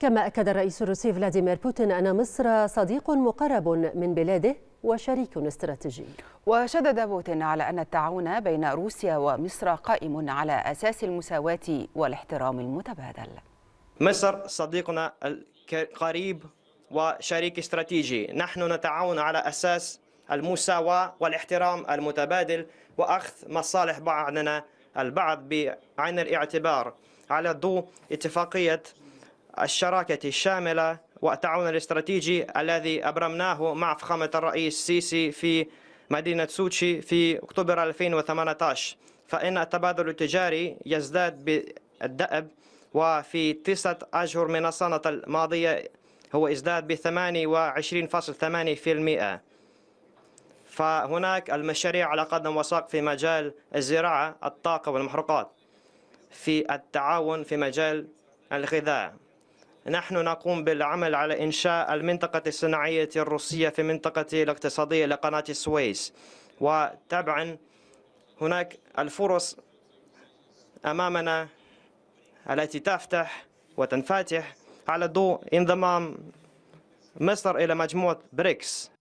كما أكد الرئيس الروسي فلاديمير بوتين أن مصر صديق مقرب من بلاده وشريك استراتيجي وشدد بوتين على أن التعاون بين روسيا ومصر قائم على أساس المساواة والاحترام المتبادل مصر صديقنا القريب وشريك استراتيجي نحن نتعاون على أساس المساواة والاحترام المتبادل وأخذ مصالح بعضنا البعض بعين الاعتبار على ضوء اتفاقية الشراكة الشاملة والتعاون الاستراتيجي الذي أبرمناه مع فخامة الرئيس سيسي في مدينة سوتشي في أكتوبر 2018 فإن التبادل التجاري يزداد بالدأب وفي تسعة أشهر من السنة الماضية هو ازداد ب 28.8% فهناك المشاريع على قدم وساق في مجال الزراعة الطاقة والمحروقات في التعاون في مجال الغذاء نحن نقوم بالعمل على إنشاء المنطقة الصناعية الروسية في منطقة الاقتصادية لقناة السويس وطبعا هناك الفرص أمامنا التي تفتح وتنفتح على ضوء انضمام مصر إلى مجموعة بريكس